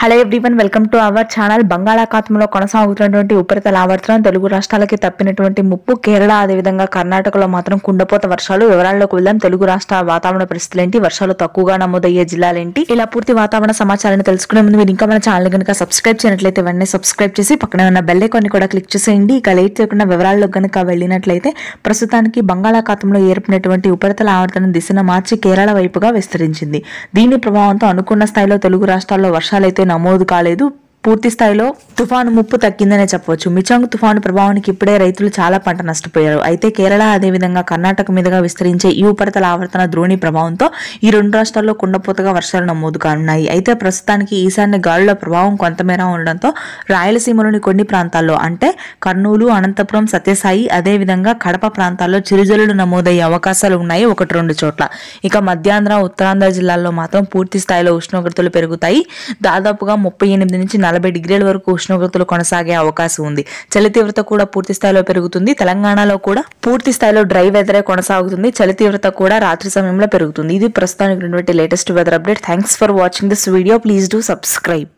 hello everyone welcome to our channel బంగాళాఖాతంలో కొనసాగుతున్నటువంటి ఉపరితల ఆవర్తనం తెలుగు రాష్ట్రాలకి తప్పినటువంటి ముప్పు కేరళ అదేవిధంగా కర్ణాటకలో మాత్రం కుండపోత వర్షాలు వివరాల్లోకి వెళ్దాం తెలుగు రాష్ట్ర వాతావరణ పరిస్థితులు ఏంటి వర్షాలు తక్కువగా నమోదయ్యే జిల్లాలేంటి ఇలా పూర్తి వాతావరణ సమాచారాన్ని తెలుసుకునే ముందు మీరు ఇంకా మన ఛానల్ కనుక సబ్స్క్రైబ్ చేయనట్లయితే వెంటనే సబ్స్క్రైబ్ చేసి పక్కనే ఉన్న బెల్ కూడా క్లిక్ చేసేయండి ఇక లేట్ చేయకుండా వివరాల్లో కనుక వెళ్ళినట్లయితే ప్రస్తుతానికి బంగాళాఖాతంలో ఏర్పడినటువంటి ఉపరితల ఆవర్తనం దిశను మార్చి కేరళ వైపుగా విస్తరించింది దీని ప్రభావంతో అనుకున్న స్థాయిలో తెలుగు రాష్ట్రాల్లో వర్షాలైతే నమోదు కాలేదు పూర్తి స్థాయిలో తుఫాను ముప్పు తగ్గిందనే చెప్పవచ్చు మిచాంగ్ తుఫాను ప్రభావానికి ఇప్పుడే రైతులు చాలా పంట నష్టపోయారు అయితే కేరళ అదేవిధంగా కర్ణాటక మీదుగా విస్తరించే ఈ ఉపరితల ఆవర్తన ద్రోణి ప్రభావంతో ఈ రెండు రాష్ట్రాల్లో కుండపోతగా వర్షాలు నమోదు కానున్నాయి అయితే ప్రస్తుతానికి ఈశాన్య గాలుల ప్రభావం కొంతమేర ఉండడంతో రాయలసీమలోని కొన్ని ప్రాంతాల్లో అంటే కర్నూలు అనంతపురం సత్యసాయి అదేవిధంగా కడప ప్రాంతాల్లో చిరుజలుడు నమోదయ్యే అవకాశాలు ఉన్నాయి ఒకటి రెండు చోట్ల ఇక మధ్యాంధ్ర ఉత్తరాంధ్ర జిల్లాల్లో మాత్రం పూర్తి స్థాయిలో ఉష్ణోగ్రతలు పెరుగుతాయి దాదాపుగా ముప్పై ఎనిమిది నుంచి నలభై నలభై డిగ్రీల వరకు ఉష్ణోగ్రతలు కొనసాగే అవకాశం ఉంది చలి తీవ్రత కూడా పూర్తి స్థాయిలో పెరుగుతుంది తెలంగాణలో కూడా పూర్తి స్థాయిలో డ్రై వెదరే కొనసాగుతుంది చలి తీవ్రత కూడా రాత్రి సమయంలో పెరుగుతుంది ఇది ప్రస్తుతానికి latest weather update thanks for watching this video please do subscribe